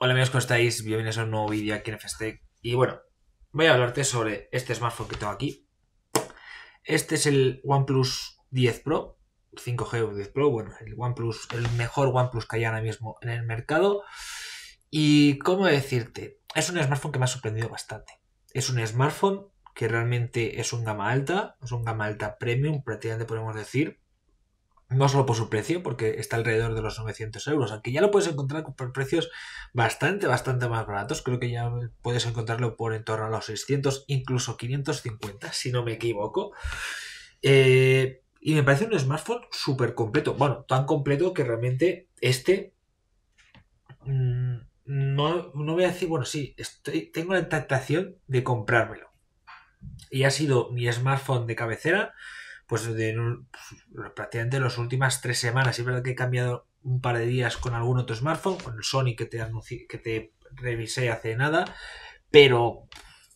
Hola amigos, ¿cómo estáis? Bienvenidos a un nuevo vídeo aquí en FSTEC. Y bueno, voy a hablarte sobre este smartphone que tengo aquí. Este es el OnePlus 10 Pro, 5G o 10 Pro, bueno, el OnePlus, el mejor OnePlus que hay ahora mismo en el mercado. Y cómo decirte, es un smartphone que me ha sorprendido bastante. Es un smartphone que realmente es un gama alta, es un gama alta premium, prácticamente podemos decir no solo por su precio, porque está alrededor de los 900 euros, aunque ya lo puedes encontrar por precios bastante, bastante más baratos. Creo que ya puedes encontrarlo por en torno a los 600, incluso 550, si no me equivoco. Eh, y me parece un smartphone súper completo. Bueno, tan completo que realmente este... Mm, no, no voy a decir, bueno, sí, estoy, tengo la tentación de comprármelo. Y ha sido mi smartphone de cabecera pues de pues, prácticamente las últimas tres semanas. Es verdad que he cambiado un par de días con algún otro smartphone, con el Sony que te, que te revisé hace nada, pero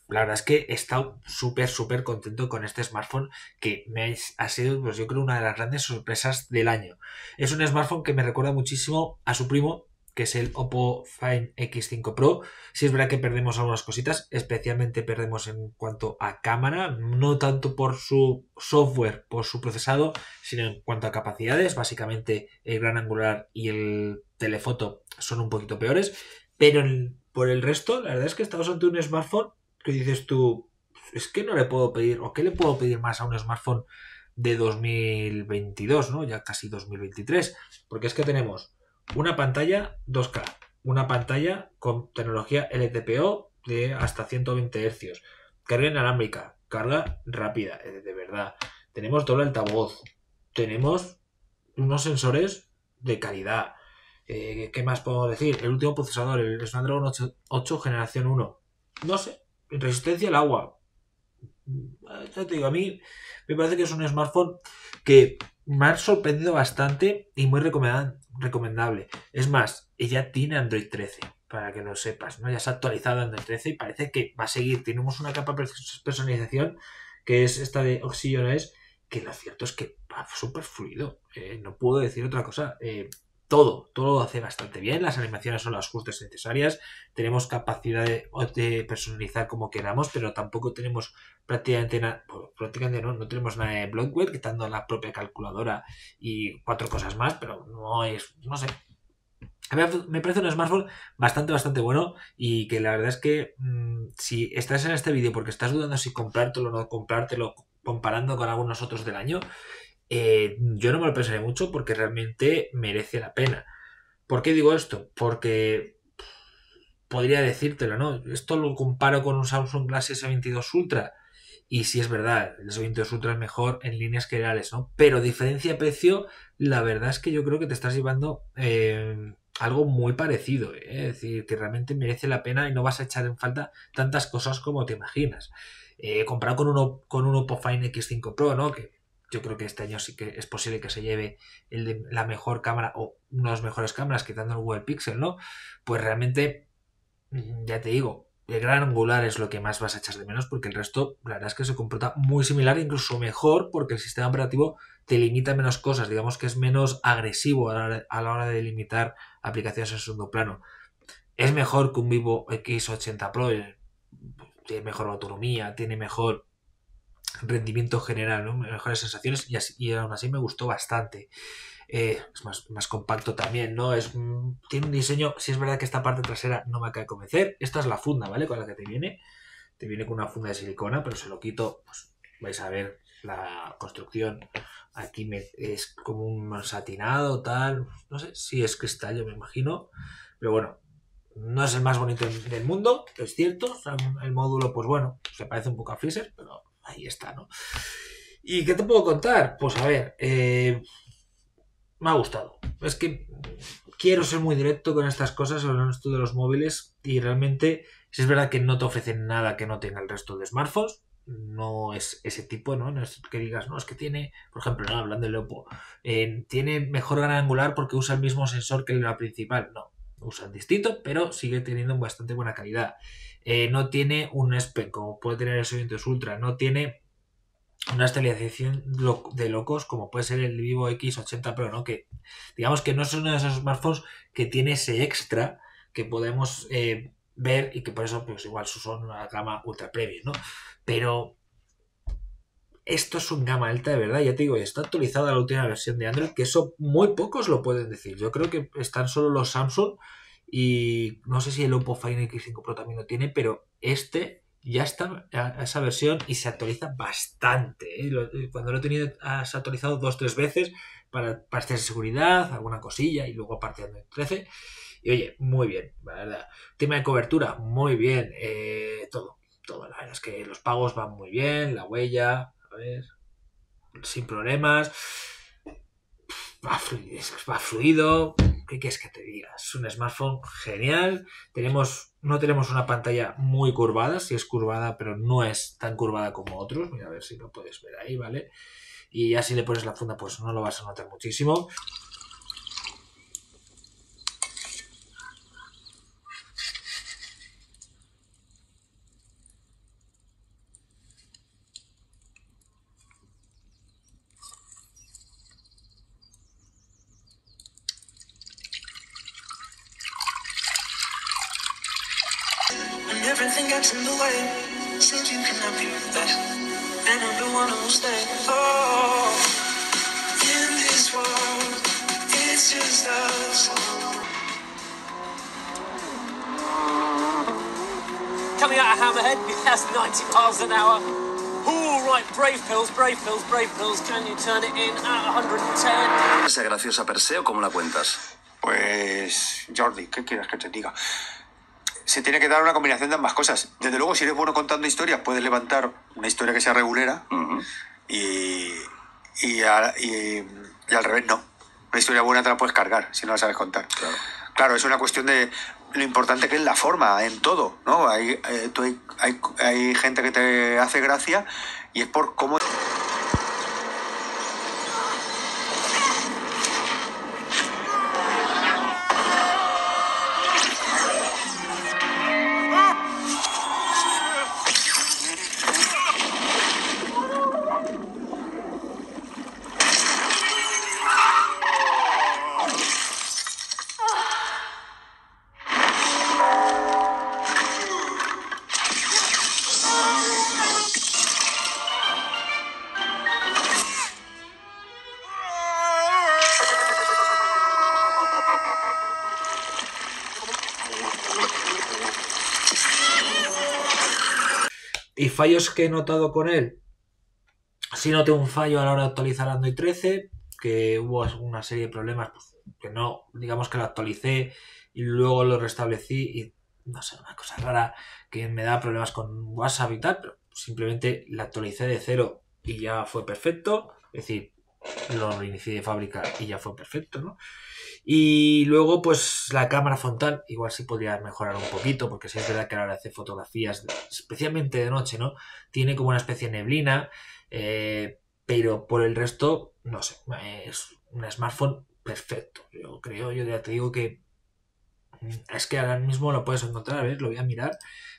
la verdad es que he estado súper, súper contento con este smartphone que me ha sido, pues yo creo, una de las grandes sorpresas del año. Es un smartphone que me recuerda muchísimo a su primo, que es el Oppo Find X5 Pro. Si es verdad que perdemos algunas cositas, especialmente perdemos en cuanto a cámara, no tanto por su software, por su procesado, sino en cuanto a capacidades. Básicamente el gran angular y el telefoto son un poquito peores, pero por el resto, la verdad es que estamos ante un smartphone que dices tú, es que no le puedo pedir, o qué le puedo pedir más a un smartphone de 2022, ¿no? Ya casi 2023, porque es que tenemos una pantalla 2K, una pantalla con tecnología LTPO de hasta 120 Hz, carga inalámbrica, carga rápida, eh, de verdad. Tenemos doble altavoz, tenemos unos sensores de calidad. Eh, ¿Qué más puedo decir? El último procesador, el Snapdragon 8, generación 1. No sé, resistencia al agua. Eh, ya te digo, a mí me parece que es un smartphone que me ha sorprendido bastante y muy recomendante recomendable. Es más, ella tiene Android 13, para que lo sepas, ¿no? Ya se ha actualizado Android 13 y parece que va a seguir. Tenemos una capa de personalización que es esta de Oxygen que lo cierto es que va súper fluido. ¿eh? no puedo decir otra cosa. Eh, todo, todo lo hace bastante bien, las animaciones son las justas necesarias, tenemos capacidad de, personalizar como queramos, pero tampoco tenemos prácticamente nada, prácticamente no, no tenemos nada de blockware, quitando la propia calculadora y cuatro cosas más, pero no es, no sé. me parece un smartphone bastante, bastante bueno y que la verdad es que mm, si estás en este vídeo porque estás dudando si comprártelo o no comprártelo, comparando con algunos otros del año, eh, yo no me lo pensaré mucho porque realmente merece la pena. ¿Por qué digo esto? Porque podría decírtelo, ¿no? Esto lo comparo con un Samsung Galaxy S22 Ultra. Y si sí, es verdad, el S22 Ultra es mejor en líneas generales, ¿no? Pero diferencia-precio, de la verdad es que yo creo que te estás llevando eh, algo muy parecido. ¿eh? Es decir, que realmente merece la pena y no vas a echar en falta tantas cosas como te imaginas. comparado con un, con un Oppo Find X5 Pro, ¿no? Que yo creo que este año sí que es posible que se lleve la mejor cámara o una de las mejores cámaras, quitando el Google Pixel, ¿no? Pues realmente, mm, ya te digo, el gran angular es lo que más vas a echar de menos porque el resto, la verdad es que se comporta muy similar, incluso mejor, porque el sistema operativo te limita menos cosas, digamos que es menos agresivo a la a la hora de limitar aplicaciones en segundo plano. Es mejor que un Vivo X80 Pro, eh, tiene mejor autonomía, tiene mejor rendimiento general, mejores sensaciones y, aún así me gustó bastante. Eh, es más, compacto también, ¿no? Es, tiene un diseño, si es verdad que esta parte trasera no me acaba de convencer, esta es la funda, ¿vale? Con la que te viene, te viene con una funda de silicona, pero se lo quito, pues, vais a ver la construcción, aquí es como un satinado, tal, no sé si es cristal, yo me imagino, pero bueno, no es el más bonito del mundo, es cierto, el módulo, pues bueno, se parece un poco a Freezer, pero ahí está, ¿no? ¿Y qué te puedo contar? Pues a ver, eh, me ha gustado. Es que quiero ser muy directo con estas cosas, hablando esto de los móviles, y realmente si es verdad que no te ofrecen nada que no tenga el resto de smartphones, no es ese tipo, ¿no? no es que digas, no, es que tiene, por ejemplo, hablando del Oppo, eh, tiene mejor gran angular porque usa el mismo sensor que la principal. No, usan distinto, pero sigue teniendo bastante buena calidad. Eh, no tiene un spec como puede tener el 600 Ultra, no tiene una estabilización de locos como puede ser el Vivo X80 Pro, ¿no? Que digamos que no es uno de esos smartphones que tiene ese extra que podemos eh, ver y que por eso pues igual son una gama ultra previa ¿no? Pero esto es un gama alta de verdad, ya te digo, está actualizada la última versión de Android, que eso muy pocos lo pueden decir. Yo creo que están solo los Samsung y no sé si el Oppo Find X5 Pro también lo tiene, pero este ya está a esa versión y se actualiza bastante. ¿eh? Eh, cuando lo he tenido, se ha actualizado dos o tres veces para hacer de seguridad, alguna cosilla y luego partir de 13. Y oye, muy bien, la verdad. Tema de cobertura, muy bien. Eh, todo, todo. La verdad es que los pagos van muy bien, la huella, a ver, sin problemas. va fluido ¿qué es que te digas Es un smartphone genial. Tenemos, no tenemos una pantalla muy curvada, si es curvada, pero no es tan curvada como otros. Mira, a ver si lo puedes ver ahí, ¿vale? Y ya si le pones la funda, pues no lo vas a notar muchísimo. Oh, Coming out of Hammerhead, that's 90 miles an hour. All right, brave pills, brave pills, brave pills. Can you turn it in at 110? Esa graciosa Perseo, ¿cómo la cuentas? Pues, Jordi, ¿qué quieres que te diga? se tiene que dar una combinación de ambas cosas. Desde luego, si eres bueno contando historias, puedes levantar una historia que sea regulera y, al revés no. Una historia buena te la puedes cargar si no la sabes contar. Claro, es una cuestión de lo importante que es la forma en todo, ¿no? Hay, eh, hay gente que te hace gracia y es por cómo... Y fallos que he notado con él. Sí noté un fallo a la hora de actualizar Android 13, que hubo una serie de problemas pues, que no, digamos que lo actualicé y luego lo restablecí y no sé, una cosa rara que me da problemas con WhatsApp y tal, pero simplemente la actualicé de cero y ya fue perfecto. Es decir, lo inicié de fábrica y ya fue perfecto, Y luego, pues la cámara frontal, igual si podría mejorar un poquito, porque si es verdad que ahora hace fotografías, especialmente de noche, ¿no? Tiene como una especie de neblina, eh, pero por el resto, no sé, es un smartphone perfecto. Yo creo, yo ya te digo que mm, es que ahora mismo lo puedes encontrar, a ver, lo voy a mirar.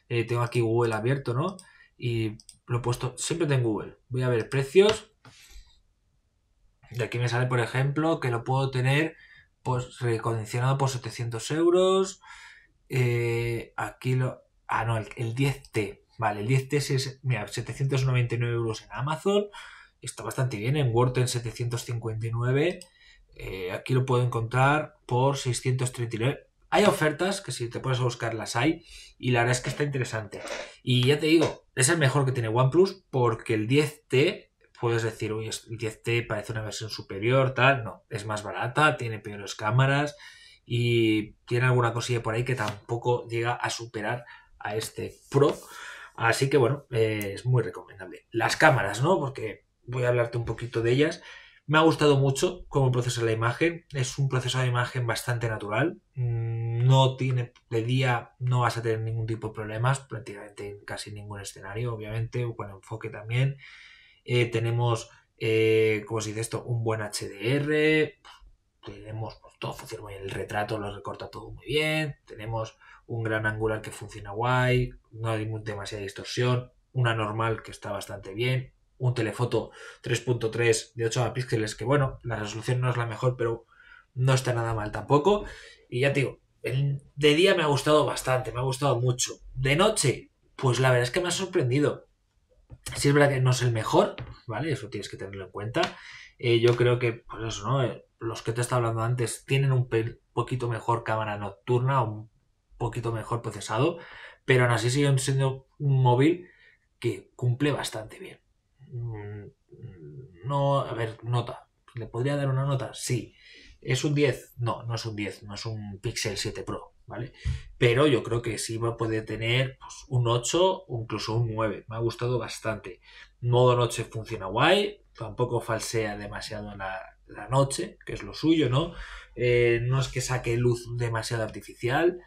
Eh, tengo aquí Google abierto, ¿no? Y lo he puesto, siempre tengo Google. Voy a ver precios de aquí me sale, por ejemplo, que lo puedo tener pues, recondicionado por 700 euros. Eh, aquí lo... Ah, no, el, 10T. Vale, el 10T es, mira, 799 euros en Amazon. Está bastante bien. En en 759. Eh, aquí lo puedo encontrar por 639. Hay ofertas que si te pones a buscar las hay y la verdad es que está interesante. Y ya te digo, es el mejor que tiene OnePlus porque el 10T puedes decir, uy, el 10T parece una versión superior, tal, no, es más barata, tiene peores cámaras y tiene alguna cosilla por ahí que tampoco llega a superar a este Pro. Así que bueno, eh, es muy recomendable. Las cámaras, ¿no? Porque voy a hablarte un poquito de ellas. Me ha gustado mucho cómo procesa la imagen. Es un proceso de imagen bastante natural. Mm, no tiene, de día no vas a tener ningún tipo de problemas, prácticamente en casi ningún escenario, obviamente, o con enfoque también. Eh, tenemos, como eh, ¿cómo se dice esto? Un buen HDR, tenemos, pues, todo funciona muy bien, el retrato lo recorta todo muy bien, tenemos un gran angular que funciona guay, no hay demasiada distorsión, una normal que está bastante bien, un telefoto 3.3 de 8 megapíxeles que bueno, la resolución no es la mejor, pero no está nada mal tampoco. Y ya te digo, de día me ha gustado bastante, me ha gustado mucho. De noche, pues la verdad es que me ha sorprendido. Si es verdad que no es el mejor, ¿vale? Eso tienes que tenerlo en cuenta. Eh, yo creo que, pues eso, ¿no? Eh, los que te he estado hablando antes tienen un poquito mejor cámara nocturna, un poquito mejor procesado, pero aún así sigue siendo un móvil que cumple bastante bien. Mm, no, a ver, nota. ¿Le podría dar una nota? Sí. ¿Es un 10? No, no es un 10, no es un Pixel 7 Pro ¿vale? Pero yo creo que sí puede tener pues, un 8 o incluso un 9. Me ha gustado bastante. Modo noche funciona guay, tampoco falsea demasiado la, la noche, que es lo suyo, ¿no? Eh, no es que saque luz demasiado artificial.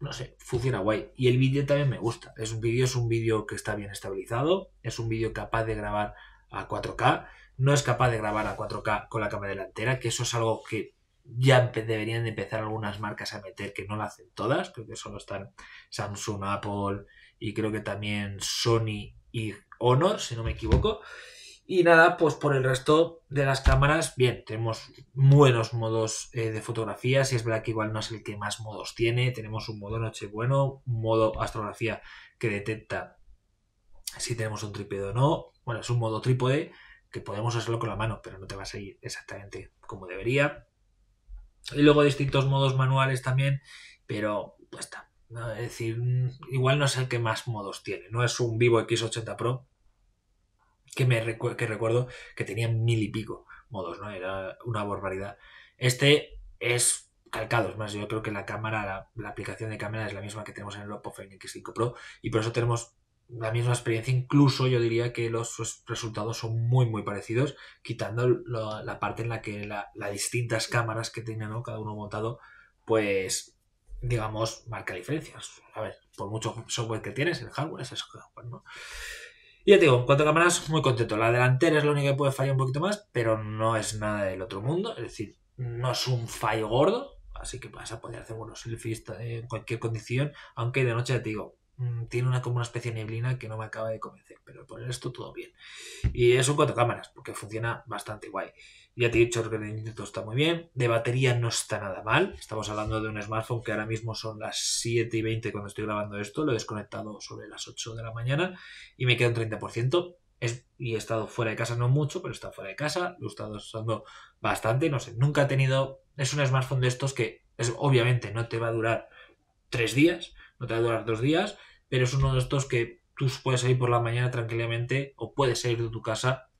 No sé, funciona guay. Y el vídeo también me gusta. Es un vídeo, es un vídeo que está bien estabilizado. Es un vídeo capaz de grabar a 4K. No es capaz de grabar a 4K con la cámara delantera, que eso es algo que ya deberían de empezar algunas marcas a meter que no lo hacen todas, porque solo están Samsung, Apple y creo que también Sony y Honor, si no me equivoco. Y nada, pues por el resto de las cámaras, bien, tenemos buenos modos eh, de fotografía. Si es verdad que igual no es el que más modos tiene, tenemos un modo noche bueno, un modo astrografía que detecta si tenemos un trípode o no. Bueno, es un modo trípode que podemos hacerlo con la mano, pero no te va a seguir exactamente como debería. Y luego distintos modos manuales también, pero pues está. Es decir, mm, igual no es el que más modos tiene. No es un Vivo X80 Pro que, me que recuerdo que tenía mil y pico modos, ¿no? Era una barbaridad. Este es calcado, es más, yo creo que la cámara, la, aplicación de cámara es la misma que tenemos en el Oppo Find X5 Pro y por eso tenemos la misma experiencia, incluso yo diría que los resultados son muy muy parecidos, quitando la parte en la que las distintas cámaras que tiene cada uno montado, pues digamos, marca diferencias. A ver, por mucho software que tienes, el hardware es eso ¿no? Y ya te digo, en cuanto a cámaras, muy contento. La delantera es la única que puede fallar un poquito más, pero no es nada del otro mundo, es decir, no es un fallo gordo, así que vas a poder hacer buenos selfies eh, en cualquier condición, aunque de noche te digo, Mm, tiene una como una especie de neblina que no me acaba de convencer, pero por esto todo bien. Y es un cuatro cámaras, porque funciona bastante guay. Ya te he dicho, que el rendimiento está muy bien, de batería no está nada mal. Estamos hablando de un smartphone que ahora mismo son las 7 y 20 cuando estoy grabando esto, lo he desconectado sobre las 8 de la mañana y me queda un 30%. y he estado fuera de casa, no mucho, pero he estado fuera de casa, lo he estado usando bastante, no sé, nunca he tenido... Es un smartphone de estos que es, obviamente no te va a durar tres días, no te va a durar dos días, pero es uno de estos que tú puedes salir por la mañana tranquilamente o puedes salir de tu casa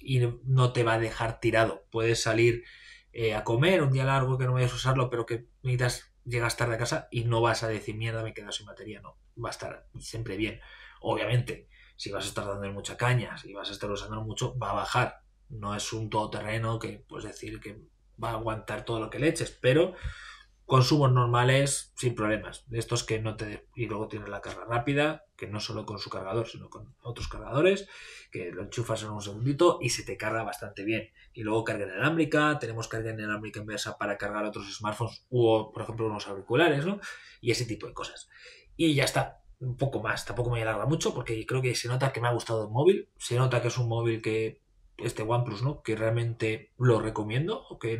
y no te va a dejar tirado. Puedes salir eh, a comer un día largo que no vayas a usarlo, pero que mientras llegas tarde a casa y no vas a decir mierda, me he sin batería. No, va a estar siempre bien. Obviamente, si vas a estar dando mucha caña, si vas a estar usando mucho, va a bajar. No es un todoterreno que, puedes decir, que va a aguantar todo lo que le eches, pero consumos normales sin problemas. De estos que no te. Y luego tienes la carga rápida, que no solo con su cargador, sino con otros cargadores, que lo enchufas en un segundito y se te carga bastante bien. Y luego carga inalámbrica, tenemos carga inalámbrica inversa para cargar otros smartphones o, por ejemplo, unos auriculares, ¿no? Y ese tipo de cosas. Y ya está. Un poco más, tampoco me alarga mucho porque creo que se nota que me ha gustado el móvil. Se nota que es un móvil que este OnePlus ¿no? que realmente lo recomiendo, o que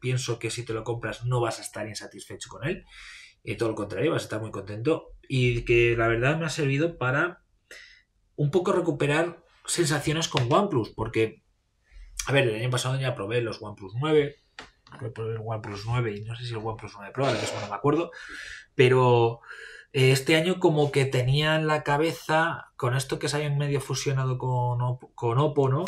pienso que si te lo compras no vas a estar insatisfecho con él, eh, todo lo contrario, vas a estar muy contento, y que la verdad me ha servido para un poco recuperar sensaciones con OnePlus, porque, a ver, el año pasado ya probé los OnePlus 9, probé el OnePlus 9 y no sé si el OnePlus 9 Pro, no me acuerdo, pero eh, este año como que tenía en la cabeza, con esto que se habían medio fusionado con, con Oppo ¿no?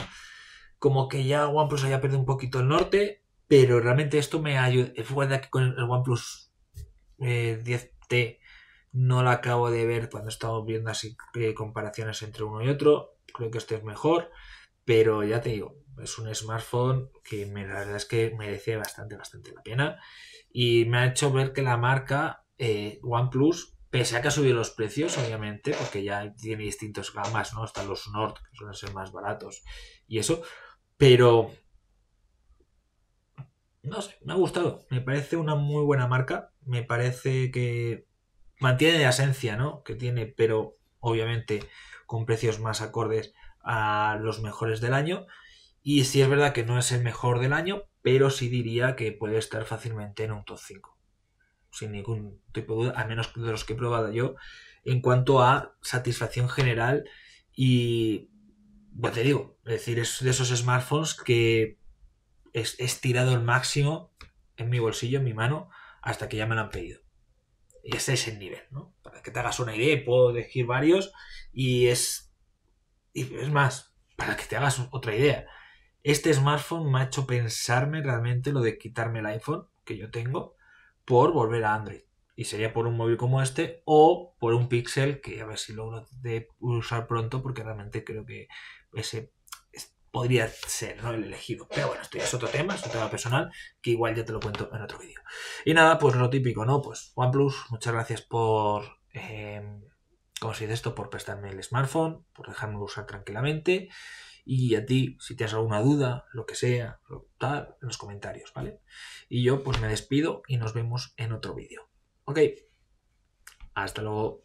como que ya OnePlus haya perdido un poquito el norte, pero realmente esto me ayuda. Fue de que con el OnePlus 10T eh, no lo acabo de ver cuando estamos viendo así eh, comparaciones entre uno y otro. Creo que este es mejor, pero ya te digo, es un smartphone que la verdad es que merece bastante, bastante la pena. Y me ha hecho ver que la marca eh, OnePlus, pese a que ha subido los precios, obviamente, porque ya tiene distintos gamas, ¿no? Están los Nord, que suelen ser más baratos, y eso, pero. No sé, me ha gustado. Me parece una muy buena marca. Me parece que mantiene la esencia, ¿no? Que tiene, pero obviamente con precios más acordes a los mejores del año. Y sí es verdad que no es el mejor del año, pero sí diría que puede estar fácilmente en un top 5. Sin ningún tipo de duda, a menos de los que he probado yo, en cuanto a satisfacción general y bueno, te digo, es decir, es de esos smartphones que es, estirado el máximo en mi bolsillo, en mi mano, hasta que ya me lo han pedido. Y ese es el nivel, ¿no? Para que te hagas una idea, puedo elegir varios y es... Y es más, para que te hagas otra idea. Este smartphone me ha hecho pensarme realmente lo de quitarme el iPhone que yo tengo por volver a Android y sería por un móvil como este o por un Pixel que a ver si logro de usar pronto porque realmente creo que ese podría ser el elegido. Pero bueno, esto ya es otro tema, es un tema personal que igual ya te lo cuento en otro vídeo. Y nada, pues lo típico, ¿no? Pues OnePlus, muchas gracias por... Eh, ¿Cómo se dice esto? Por prestarme el smartphone, por dejármelo usar tranquilamente. Y a ti, si tienes alguna duda, lo que sea, en los comentarios, ¿vale? Y yo pues me despido y nos vemos en otro vídeo. Ok, hasta luego.